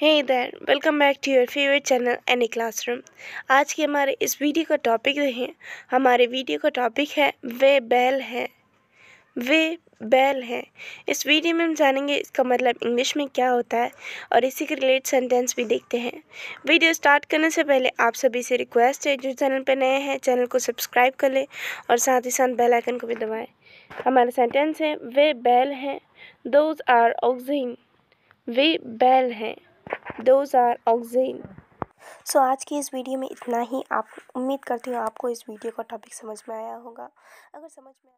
हे इधर welcome back to your favourite channel any classroom आज के हमारे इस वीडियो का टॉपिक है हमारे वीडियो का टॉपिक है वे बैल हैं वे बैल हैं इस वीडियो में हम जानेंगे इसका मतलब इंग्लिश में क्या होता है और इसी के रिलेट सेंटेंस भी देखते हैं वीडियो स्टार्ट करने से पहले आप सभी से रिक्वेस्ट है जो चैनल पर नए हैं चैनल को सब्सक्राइब कर लें और साथ ही साथ बेल आइकन को भी दबाएँ हमारा सेंटेंस है वे बैल हैं दोज आर ऑक्जिन वे बैल हैं दोज आर ऑक्सीन सो आज की इस वीडियो में इतना ही आप उम्मीद करती हूँ आपको इस वीडियो का टॉपिक समझ में आया होगा अगर समझ में